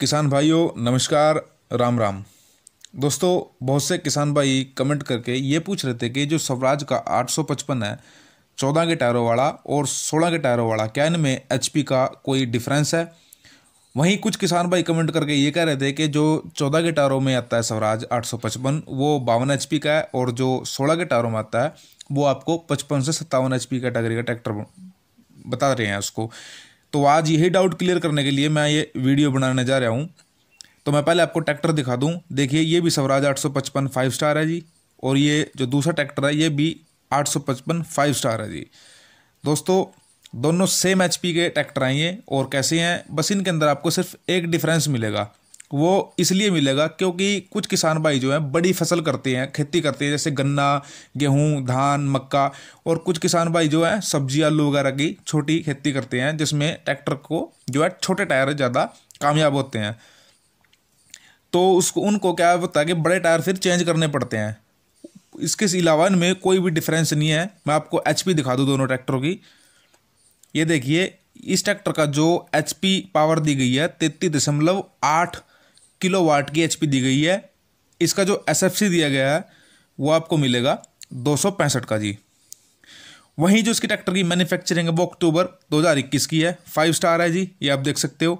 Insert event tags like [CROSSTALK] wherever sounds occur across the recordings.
किसान भाइयों नमस्कार राम राम दोस्तों बहुत से किसान भाई कमेंट करके ये पूछ रहे थे कि जो स्वराज का 855 है चौदह के टायरों वाला और सोलह के टायरों वाला क्या इनमें एच का कोई डिफरेंस है वहीं कुछ किसान भाई कमेंट करके ये कह रहे थे कि जो चौदह के टायरों में आता है स्वराज 855 वो बावन एच का है और जो सोलह के टायरों में आता है वो आपको पचपन से सत्तावन एच कैटेगरी का ट्रैक्टर बता रहे हैं उसको तो आज यही डाउट क्लियर करने के लिए मैं ये वीडियो बनाने जा रहा हूँ तो मैं पहले आपको ट्रैक्टर दिखा दूँ देखिए ये भी स्वराज आठ सौ पचपन फाइव स्टार है जी और ये जो दूसरा ट्रैक्टर है ये भी आठ सौ पचपन फाइव स्टार है जी दोस्तों दोनों सेम एच के ट्रैक्टर हैं ये और कैसे हैं बस इनके अंदर आपको सिर्फ एक डिफरेंस मिलेगा वो इसलिए मिलेगा क्योंकि कुछ किसान भाई जो हैं बड़ी फसल करते हैं खेती करते हैं जैसे गन्ना गेहूं धान मक्का और कुछ किसान भाई जो हैं सब्जी आलू वगैरह की छोटी खेती करते हैं जिसमें ट्रैक्टर को जो है छोटे टायर ज़्यादा कामयाब होते हैं तो उसको उनको क्या होता है कि बड़े टायर फिर चेंज करने पड़ते हैं इसके अलावा इनमें कोई भी डिफरेंस नहीं है मैं आपको एच दिखा दूँ दोनों ट्रैक्टरों की ये देखिए इस ट्रैक्टर का जो एच पावर दी गई है तेतीस दशमलव आठ किलो वाट की एच दी गई है इसका जो एस दिया गया है वो आपको मिलेगा दो का जी वहीं जो इसकी ट्रैक्टर की मैन्युफैक्चरिंग है वो अक्टूबर 2021 की है फाइव स्टार है जी ये आप देख सकते हो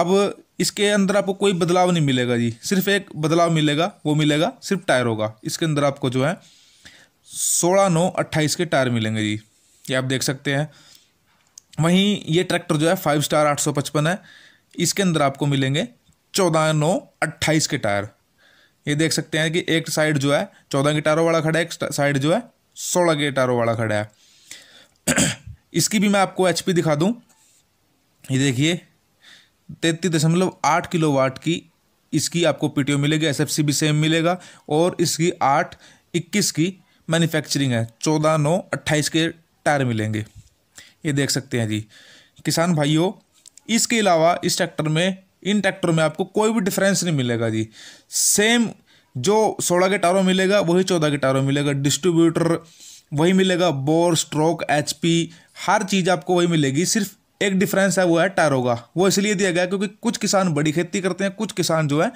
अब इसके अंदर आपको कोई बदलाव नहीं मिलेगा जी सिर्फ एक बदलाव मिलेगा वो मिलेगा सिर्फ टायर होगा इसके अंदर आपको जो है सोलह नौ अट्ठाईस के टायर मिलेंगे जी ये आप देख सकते हैं वहीं ये ट्रैक्टर जो है फाइव स्टार आठ सौ पचपन है इसके अंदर आपको मिलेंगे चौदह नौ अट्ठाईस के टायर ये देख सकते हैं कि एक साइड जो है चौदह के टायरों वाला खड़ा है एक साइड जो है सोलह के टायरों वाला खड़ा है [CLEARS THROAT] इसकी भी मैं आपको एच दिखा दूँ ये देखिए तैतीस दशमलव आठ किलो वाट की इसकी आपको पीटीओ मिलेगी एसएफसी भी सेम मिलेगा और इसकी आठ इक्कीस की मैन्युफैक्चरिंग है चौदह नौ अट्ठाईस के टायर मिलेंगे ये देख सकते हैं जी किसान भाइयों इसके अलावा इस ट्रैक्टर में इन ट्रैक्टरों में आपको कोई भी डिफरेंस नहीं मिलेगा जी सेम जो सोलह के टारों मिलेगा वही चौदह के टारों मिलेगा डिस्ट्रीब्यूटर वही मिलेगा बोर स्ट्रोक एच हर चीज़ आपको वही मिलेगी सिर्फ एक डिफरेंस है वो है टायरों का वो इसलिए दिया गया क्योंकि कुछ किसान बड़ी खेती करते हैं कुछ किसान जो है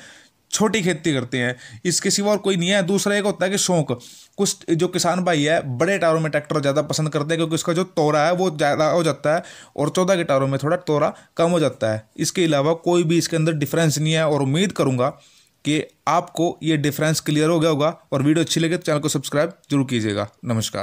छोटी खेती करते हैं इसके सिवा और कोई नहीं है दूसरा एक होता है कि शौक कुछ जो किसान भाई है बड़े टायरों में ट्रैक्टर ज़्यादा पसंद करते हैं क्योंकि उसका जो तोरा है वो ज़्यादा हो जाता है और चौदह के टायरों में थोड़ा तोरा कम हो जाता है इसके अलावा कोई भी इसके अंदर डिफरेंस नहीं है और उम्मीद करूँगा कि आपको ये डिफरेंस क्लियर हो गया होगा और वीडियो अच्छी लगे तो चैनल को सब्सक्राइब जरूर कीजिएगा नमस्कार